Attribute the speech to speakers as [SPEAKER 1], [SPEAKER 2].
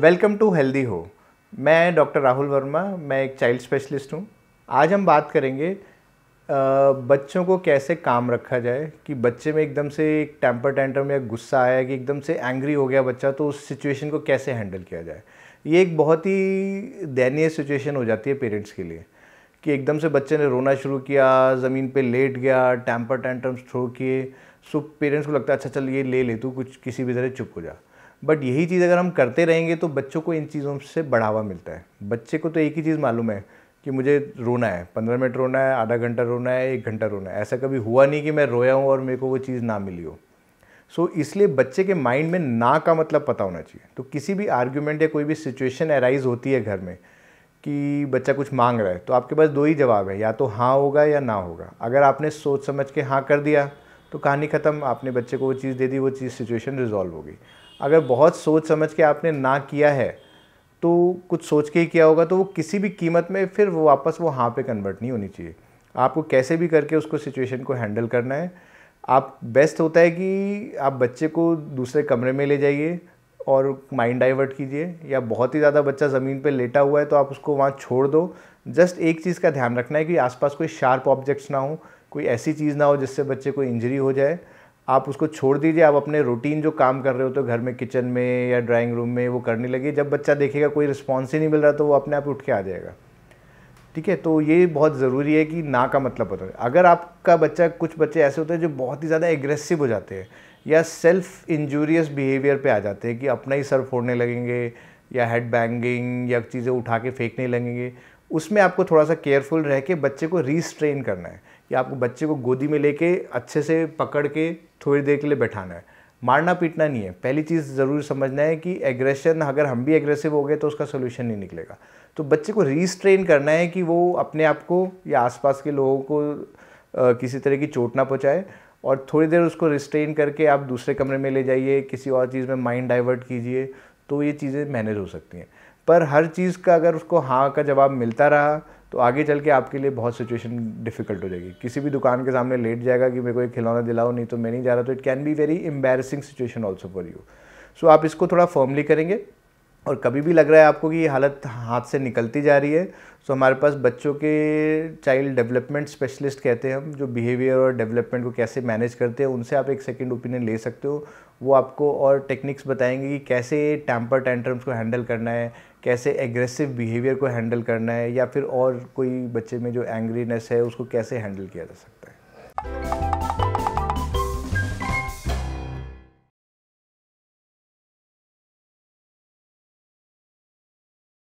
[SPEAKER 1] welcome to healthy हो मैं doctor Rahul Verma मैं एक चाइल्ड स्पेशलिस्ट हूँ आज हम बात करेंगे बच्चों को कैसे काम रखा जाए कि बच्चे में एकदम से एक टेम्पर टेंटम या गुस्सा आया कि एकदम से एंग्री हो गया बच्चा तो उस सिचुएशन को कैसे हैंडल किया जाए ये एक बहुत ही दयनीय सिचुएशन हो जाती है पेरेंट्स के लिए कि एकदम से बच्चे ने रोना शुरू किया ज़मीन पे लेट गया टैंपर टेंटम्स थ्रो किए सो पेरेंट्स को लगता है अच्छा चल ये ले ले तू कुछ किसी भी तरह चुप हो जा बट यही चीज़ अगर हम करते रहेंगे तो बच्चों को इन चीज़ों से बढ़ावा मिलता है बच्चे को तो एक ही चीज़ मालूम है कि मुझे रोना है पंद्रह मिनट रोना है आधा घंटा रोना है एक घंटा रोना है ऐसा कभी हुआ नहीं कि मैं रोया हूँ और मेरे को वो चीज़ ना मिली हो सो so, इसलिए बच्चे के माइंड में ना का मतलब पता होना चाहिए तो किसी भी आर्ग्यूमेंट या कोई भी सिचुएशन अराइज होती है घर में कि बच्चा कुछ मांग रहा है तो आपके पास दो ही जवाब है या तो हाँ होगा या ना होगा अगर आपने सोच समझ के हाँ कर दिया तो कहानी ख़त्म आपने बच्चे को वो चीज़ दे दी वो चीज़ सिचुएशन रिजॉल्व होगी अगर बहुत सोच समझ के आपने ना किया है तो कुछ सोच के ही किया होगा तो वो किसी भी कीमत में फिर वो वापस वो हाँ पे कन्वर्ट नहीं होनी चाहिए आपको कैसे भी करके उसको सिचुएशन को हैंडल करना है आप बेस्ट होता है कि आप बच्चे को दूसरे कमरे में ले जाइए और माइंड डाइवर्ट कीजिए या बहुत ही ज़्यादा बच्चा ज़मीन पर लेटा हुआ है तो आप उसको वहाँ छोड़ दो जस्ट एक चीज़ का ध्यान रखना है कि आसपास कोई शार्प ऑब्जेक्ट्स ना हो कोई ऐसी चीज़ ना हो जिससे बच्चे को इंजरी हो जाए आप उसको छोड़ दीजिए आप अपने रूटीन जो काम कर रहे हो तो घर में किचन में या ड्राइंग रूम में वो करने लगे जब बच्चा देखेगा कोई रिस्पॉन्स ही नहीं मिल रहा तो वो अपने आप उठ के आ जाएगा ठीक है तो ये बहुत ज़रूरी है कि ना का मतलब होता है अगर आपका बच्चा कुछ बच्चे ऐसे होते हैं जो बहुत ही ज़्यादा एग्रेसिव हो जाते हैं या सेल्फ इंजूरियस बिहेवियर पे आ जाते हैं कि अपना ही सर फोड़ने लगेंगे या हेड बैंगिंग या चीज़ें उठा के फेंकने लगेंगे उसमें आपको थोड़ा सा केयरफुल रह के बच्चे को रीस्ट्रेन करना है या आपको बच्चे को गोदी में लेके अच्छे से पकड़ के थोड़ी देर के लिए बैठाना है मारना पीटना नहीं है पहली चीज़ ज़रूर समझना है कि एग्रेशन अगर हम भी एग्रेसिव हो गए तो उसका सोल्यूशन नहीं निकलेगा तो बच्चे को रीस्ट्रेन करना है कि वो अपने आप को या आसपास के लोगों को आ, किसी तरह की चोट ना पहुँचाए और थोड़ी देर उसको रिस्ट्रेन करके आप दूसरे कमरे में ले जाइए किसी और चीज़ में माइंड डाइवर्ट कीजिए तो ये चीज़ें मैनेज हो सकती हैं पर हर चीज़ का अगर उसको हाँ का जवाब मिलता रहा तो आगे चल के आपके लिए बहुत सिचुएशन डिफिकल्ट हो जाएगी किसी भी दुकान के सामने लेट जाएगा कि मेरे को एक खिलौना दिलाओ नहीं तो मैं नहीं जा रहा तो it can be very embarrassing situation also for you so आप इसको थोड़ा फर्मली करेंगे और कभी भी लग रहा है आपको कि ये हालत हाथ से निकलती जा रही है सो तो हमारे पास बच्चों के चाइल्ड डेवलपमेंट स्पेशलिस्ट कहते हैं हम जो बिहेवियर और डेवलपमेंट को कैसे मैनेज करते हैं उनसे आप एक सेकंड ओपिनियन ले सकते हो वो आपको और टेक्निक्स बताएंगे कि कैसे टैम्पर टेंट्रम्स को हैंडल करना है कैसे एग्रेसिव बिहेवियर को हैंडल करना है या फिर और कोई बच्चे में जो एंग्रीनेस है उसको कैसे हैंडल किया जा सकता है